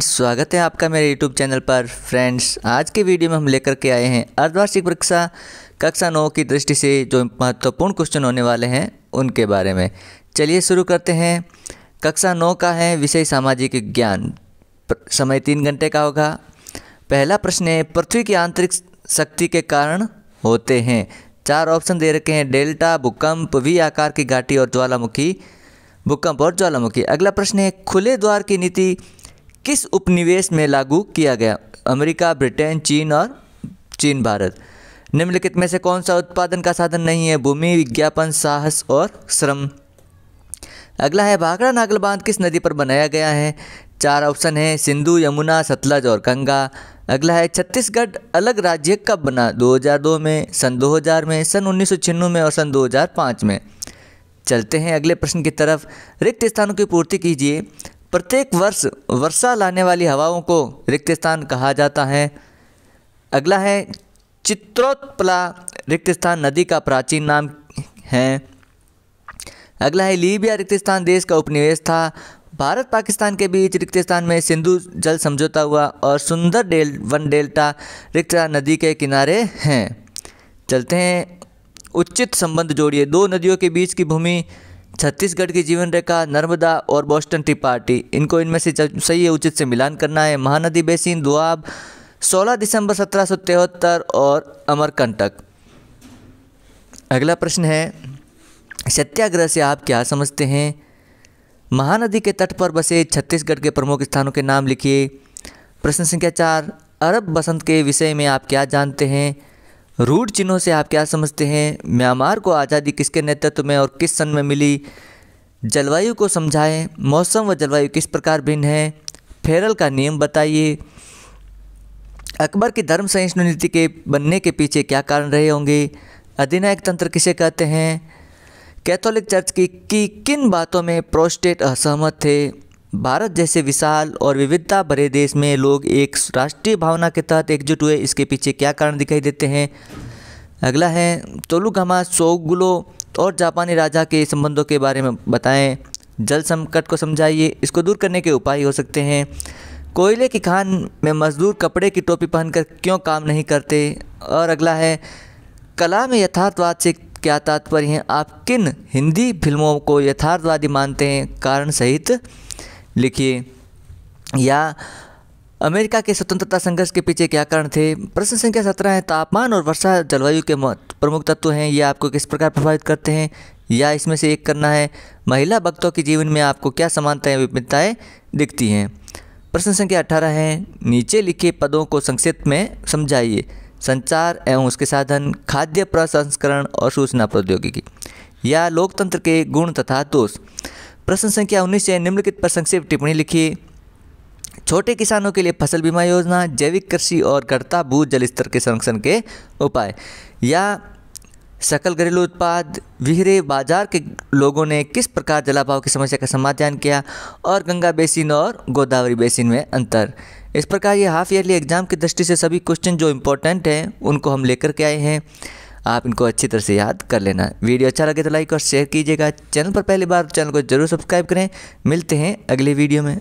स्वागत है आपका मेरे यूट्यूब चैनल पर फ्रेंड्स आज के वीडियो में हम लेकर के आए हैं अर्धवार्षिक परीक्षा कक्षा नौ की दृष्टि से जो महत्वपूर्ण क्वेश्चन होने वाले हैं उनके बारे में चलिए शुरू करते हैं कक्षा नौ का है विषय सामाजिक ज्ञान समय तीन घंटे का होगा पहला प्रश्न है पृथ्वी की आंतरिक शक्ति के कारण होते हैं चार ऑप्शन दे रखे हैं डेल्टा भूकंप वी आकार की घाटी और ज्वालामुखी भूकंप और ज्वालामुखी अगला प्रश्न है खुले द्वार की नीति किस उपनिवेश में लागू किया गया अमेरिका ब्रिटेन चीन और चीन भारत निम्नलिखित में से कौन सा उत्पादन का साधन नहीं है भूमि विज्ञापन साहस और श्रम अगला है भाखड़ा नागल बांध किस नदी पर बनाया गया है चार ऑप्शन है सिंधु यमुना सतलज और गंगा अगला है छत्तीसगढ़ अलग राज्य कब बना 2002 में सन 2000 में सन उन्नीस में और सन 2005 में चलते हैं अगले प्रश्न की तरफ रिक्त स्थानों की पूर्ति कीजिए प्रत्येक वर्ष वर्षा लाने वाली हवाओं को रिक्त स्थान कहा जाता है अगला है चित्रोत्पला रिक्त स्थान नदी का प्राचीन नाम है अगला है लीबिया रिक्त स्थान देश का उपनिवेश था भारत पाकिस्तान के बीच रिक्त स्थान में सिंधु जल समझौता हुआ और सुंदर डेल वन डेल्टा रिक्त नदी के किनारे हैं चलते हैं उचित संबंध जोड़िए दो नदियों के बीच की भूमि छत्तीसगढ़ की जीवन रेखा नर्मदा और बोस्टन टी पार्टी इनको इनमें से सही उचित से मिलान करना है महानदी बेसिन दुआब 16 दिसंबर सत्रह और अमरकंटक अगला प्रश्न है सत्याग्रह से आप क्या समझते हैं महानदी के तट पर बसे छत्तीसगढ़ के प्रमुख स्थानों के नाम लिखिए प्रश्न संख्या चार अरब बसंत के विषय में आप क्या जानते हैं रूट चिन्हों से आप क्या समझते हैं म्यांमार को आज़ादी किसके नेतृत्व में और किस सन में मिली जलवायु को समझाएं मौसम व जलवायु किस प्रकार भिन्न है फेरल का नियम बताइए अकबर की धर्म सहिष्णु नीति के बनने के पीछे क्या कारण रहे होंगे अधिनायक तंत्र किसे कहते हैं कैथोलिक चर्च की, की किन बातों में प्रोस्टेट असहमत थे भारत जैसे विशाल और विविधता भरे देश में लोग एक राष्ट्रीय भावना के तहत एकजुट हुए इसके पीछे क्या कारण दिखाई देते हैं अगला है तोलुगामा सोगुलो और जापानी राजा के संबंधों के बारे में बताएं जल संकट को समझाइए इसको दूर करने के उपाय हो सकते हैं कोयले की खान में मजदूर कपड़े की टोपी पहनकर क्यों काम नहीं करते और अगला है कला में यथार्थवाद से क्या तात्पर्य है आप किन हिंदी फिल्मों को यथार्थवादी मानते हैं कारण सहित लिखिए या अमेरिका के स्वतंत्रता संघर्ष के पीछे क्या कारण थे प्रश्न संख्या सत्रह है तापमान और वर्षा जलवायु के प्रमुख तत्व हैं ये आपको किस प्रकार प्रभावित करते हैं या इसमें से एक करना है महिला भक्तों के जीवन में आपको क्या समानताएँ विभिन्नताएँ दिखती हैं प्रश्न संख्या अठारह है नीचे लिखे पदों को संक्षिप्त में समझाइए संचार एवं उसके साधन खाद्य प्रसंस्करण और सूचना प्रौद्योगिकी या लोकतंत्र के गुण तथा दोष प्रश्न संख्या उन्नीस से निम्नलिखित पर संक्षिप्त टिप्पणी लिखिए छोटे किसानों के लिए फसल बीमा योजना जैविक कृषि और घटता भू जल स्तर के संरक्षण के उपाय या सकल घरेलू उत्पाद विहरे बाजार के लोगों ने किस प्रकार जलाभाव की समस्या का समाधान किया और गंगा बेसिन और गोदावरी बेसिन में अंतर इस प्रकार ये हाफ ईयरली एग्जाम की दृष्टि से सभी क्वेश्चन जो इम्पोर्टेंट हैं उनको हम लेकर के आए हैं आप इनको अच्छी तरह से याद कर लेना वीडियो अच्छा लगे तो लाइक और शेयर कीजिएगा चैनल पर पहली बार तो चैनल को जरूर सब्सक्राइब करें मिलते हैं अगले वीडियो में